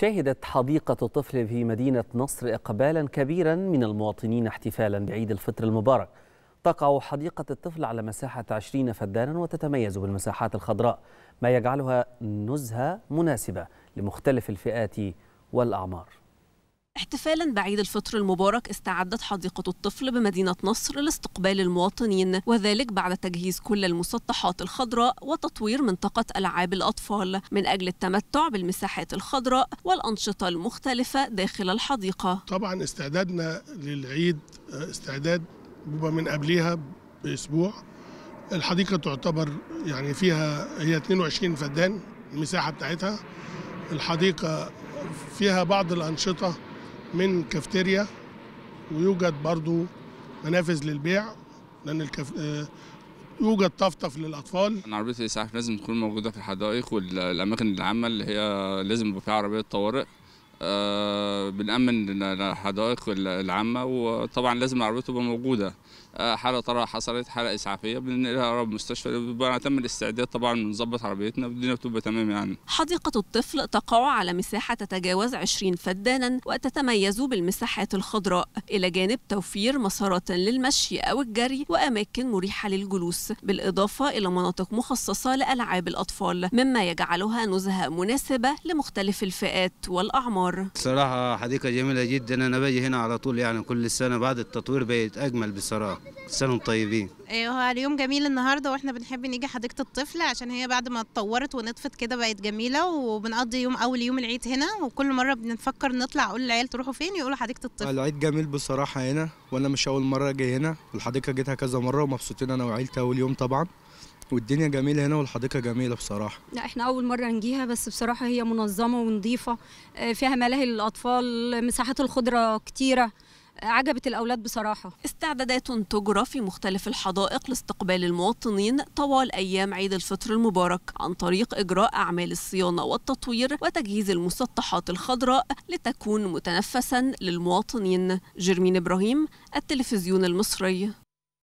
شهدت حديقة الطفل في مدينة نصر إقبالا كبيرا من المواطنين احتفالا بعيد الفطر المبارك تقع حديقة الطفل على مساحة 20 فدانا وتتميز بالمساحات الخضراء ما يجعلها نزهة مناسبة لمختلف الفئات والأعمار احتفالا بعيد الفطر المبارك استعدت حديقة الطفل بمدينة نصر لاستقبال المواطنين وذلك بعد تجهيز كل المسطحات الخضراء وتطوير منطقة ألعاب الأطفال من أجل التمتع بالمساحات الخضراء والأنشطة المختلفة داخل الحديقة طبعا استعدادنا للعيد استعداد من قبلها بأسبوع الحديقة تعتبر يعني فيها هي 22 فدان المساحة بتاعتها الحديقة فيها بعض الأنشطة من كافتيريا ويوجد برضو منافذ للبيع لان الكف... آه، يوجد طفطف للاطفال عربيه الاسعاف لازم تكون موجوده في الحدائق والاماكن العامه اللي هي لازم يبقى فيها عربيه طوارئ آه، بنأمن الحدائق العامة وطبعا لازم العربية تبقى موجودة آه، حالة طارئة حصلت حالة إسعافية بننقلها أقرب مستشفى بيبقى تم الاستعداد طبعا بنظبط عربيتنا والدنيا بتبقى تمام يعني حديقة الطفل تقع على مساحة تتجاوز 20 فدانا وتتميز بالمساحات الخضراء إلى جانب توفير مسارات للمشي أو الجري وأماكن مريحة للجلوس بالإضافة إلى مناطق مخصصة لألعاب الأطفال مما يجعلها نزهة مناسبة لمختلف الفئات والأعمار مره صراحه حديقه جميله جدا انا باجي هنا على طول يعني كل سنه بعد التطوير بقت اجمل بصراحه سنه طيبين أيوة، هو اليوم جميل النهارده واحنا بنحب نيجي حديقه الطفل عشان هي بعد ما اتطورت ونطفت كده بقت جميله وبنقضي يوم اول يوم العيد هنا وكل مره بنفكر نطلع اقول للعيال تروحوا فين يقولوا حديقه الطفل اه، العيد جميل بصراحه هنا وانا مش اول مره اجي هنا الحديقه جيتها كذا مره ومبسوطين انا وعيلتي اول يوم طبعا والدنيا جميله هنا والحديقه جميله بصراحه لا احنا اول مره نجيها بس بصراحه هي منظمه ونظيفه آه، فيها ملاهي للاطفال مساحات الخضره كتيره آه، عجبت الأولاد بصراحة استعدادات تجرى في مختلف الحدائق لاستقبال المواطنين طوال أيام عيد الفطر المبارك عن طريق إجراء أعمال الصيانة والتطوير وتجهيز المسطحات الخضراء لتكون متنفسا للمواطنين جرمين إبراهيم التلفزيون المصري